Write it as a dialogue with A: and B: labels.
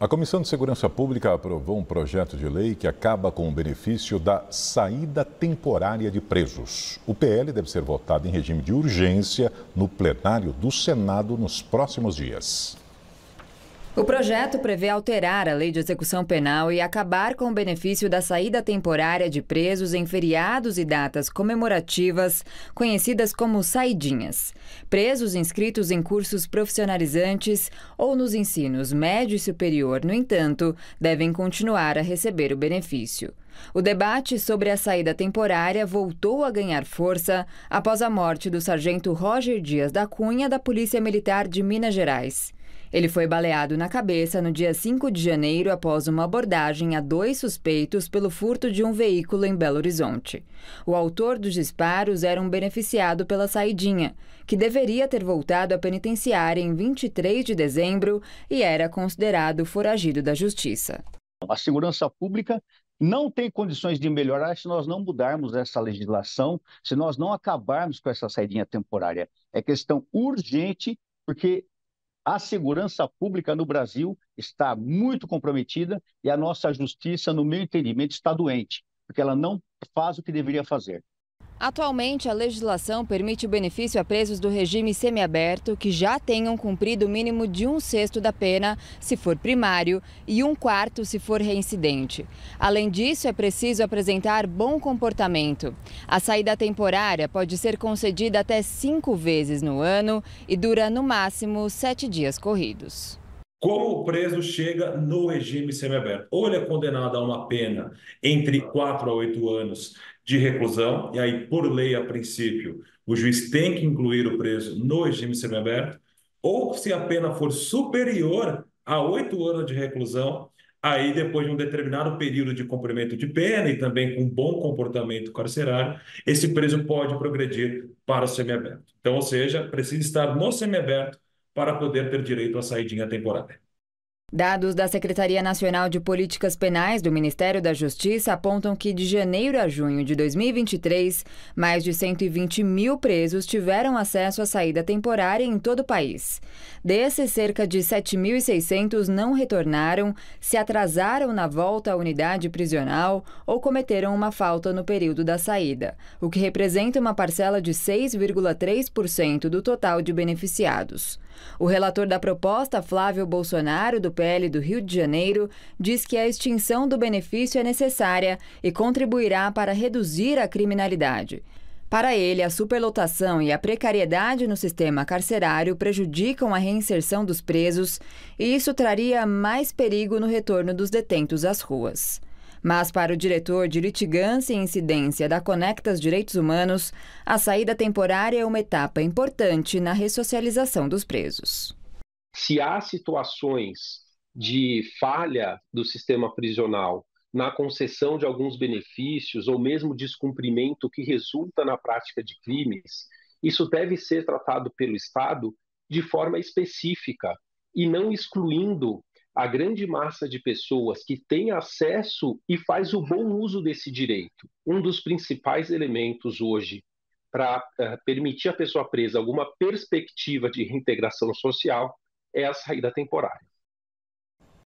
A: A Comissão de Segurança Pública aprovou um projeto de lei que acaba com o benefício da saída temporária de presos. O PL deve ser votado em regime de urgência no plenário do Senado nos próximos dias.
B: O projeto prevê alterar a lei de execução penal e acabar com o benefício da saída temporária de presos em feriados e datas comemorativas, conhecidas como saidinhas. Presos inscritos em cursos profissionalizantes ou nos ensinos médio e superior, no entanto, devem continuar a receber o benefício. O debate sobre a saída temporária voltou a ganhar força após a morte do sargento Roger Dias da Cunha, da Polícia Militar de Minas Gerais. Ele foi baleado na cabeça no dia 5 de janeiro após uma abordagem a dois suspeitos pelo furto de um veículo em Belo Horizonte. O autor dos disparos era um beneficiado pela saidinha, que deveria ter voltado à penitenciária em 23 de dezembro e era considerado foragido da justiça.
C: A segurança pública não tem condições de melhorar se nós não mudarmos essa legislação, se nós não acabarmos com essa saidinha temporária. É questão urgente, porque a segurança pública no Brasil está muito comprometida e a nossa justiça, no meu entendimento, está doente, porque ela não faz o que deveria fazer.
B: Atualmente, a legislação permite o benefício a presos do regime semiaberto que já tenham cumprido o mínimo de um sexto da pena, se for primário, e um quarto, se for reincidente. Além disso, é preciso apresentar bom comportamento. A saída temporária pode ser concedida até cinco vezes no ano e dura, no máximo, sete dias corridos
D: como o preso chega no regime semiaberto. Ou ele é condenado a uma pena entre 4 a 8 anos de reclusão, e aí, por lei, a princípio, o juiz tem que incluir o preso no regime semiaberto, ou se a pena for superior a oito anos de reclusão, aí, depois de um determinado período de cumprimento de pena e também com bom comportamento carcerário, esse preso pode progredir para o semiaberto. Então, ou seja, precisa estar no semiaberto para poder ter direito à saída temporária.
B: Dados da Secretaria Nacional de Políticas Penais do Ministério da Justiça apontam que de janeiro a junho de 2023, mais de 120 mil presos tiveram acesso à saída temporária em todo o país. Desses, cerca de 7.600 não retornaram, se atrasaram na volta à unidade prisional ou cometeram uma falta no período da saída, o que representa uma parcela de 6,3% do total de beneficiados. O relator da proposta, Flávio Bolsonaro, do PL do Rio de Janeiro diz que a extinção do benefício é necessária e contribuirá para reduzir a criminalidade. Para ele, a superlotação e a precariedade no sistema carcerário prejudicam a reinserção dos presos e isso traria mais perigo no retorno dos detentos às ruas. Mas, para o diretor de litigância e incidência da Conectas Direitos Humanos, a saída temporária é uma etapa importante na ressocialização dos presos.
A: Se há situações de falha do sistema prisional na concessão de alguns benefícios ou mesmo descumprimento que resulta na prática de crimes, isso deve ser tratado pelo Estado de forma específica e não excluindo a grande massa de pessoas que tem acesso e faz o bom uso desse direito. Um dos principais elementos hoje para uh, permitir à pessoa presa alguma perspectiva de reintegração social é a saída temporária.